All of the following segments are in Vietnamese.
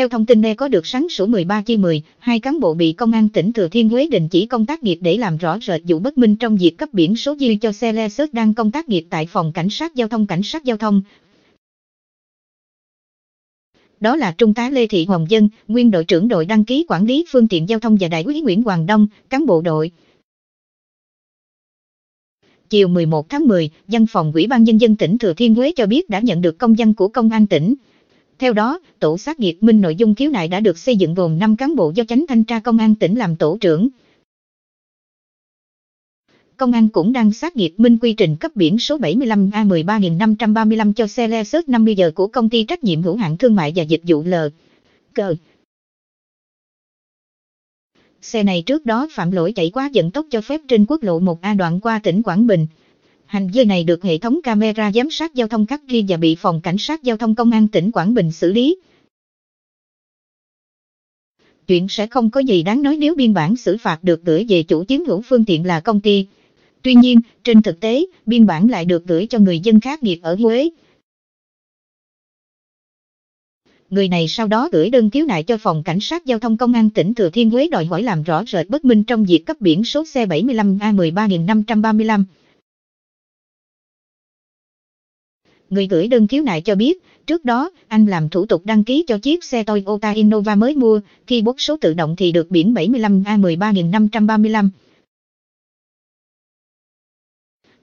Theo thông tin nê có được sáng sủa 13 chi 10, hai cán bộ bị công an tỉnh Thừa Thiên Huế đình chỉ công tác nghiệp để làm rõ rệt vụ bất minh trong việc cấp biển số dư cho xe Lexus đang công tác nghiệp tại phòng cảnh sát giao thông cảnh sát giao thông. Đó là Trung tá Lê Thị Hồng Dân, nguyên đội trưởng đội đăng ký quản lý phương tiện giao thông và đại úy Nguyễn Hoàng Đông, cán bộ đội chiều 11 tháng 10, văn phòng Ủy ban Nhân dân tỉnh Thừa Thiên Huế cho biết đã nhận được công dân của Công an tỉnh. Theo đó, tổ xác nghiệp minh nội dung khiếu nại đã được xây dựng gồm 5 cán bộ do chánh thanh tra công an tỉnh làm tổ trưởng. Công an cũng đang xác nghiệp minh quy trình cấp biển số 75A13535 cho xe le sớt 50 giờ của công ty trách nhiệm hữu hạn thương mại và dịch vụ L. Cờ. Xe này trước đó phạm lỗi chạy quá vận tốc cho phép trên quốc lộ 1A đoạn qua tỉnh Quảng Bình. Hành vi này được hệ thống camera giám sát giao thông cắt ghi và bị phòng cảnh sát giao thông công an tỉnh Quảng Bình xử lý. Chuyện sẽ không có gì đáng nói nếu biên bản xử phạt được gửi về chủ chiếm hữu phương tiện là công ty. Tuy nhiên, trên thực tế, biên bản lại được gửi cho người dân khác nghiệt ở Huế. Người này sau đó gửi đơn khiếu nại cho phòng cảnh sát giao thông công an tỉnh Thừa Thiên Huế đòi hỏi làm rõ rệt bất minh trong việc cấp biển số xe 75A13535. Người gửi đơn khiếu nại cho biết, trước đó, anh làm thủ tục đăng ký cho chiếc xe Toyota Innova mới mua, khi bốc số tự động thì được biển 75A13535.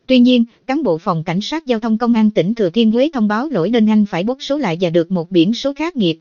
Tuy nhiên, cán bộ phòng cảnh sát giao thông công an tỉnh Thừa Thiên Huế thông báo lỗi nên anh phải bốc số lại và được một biển số khác nghiệp.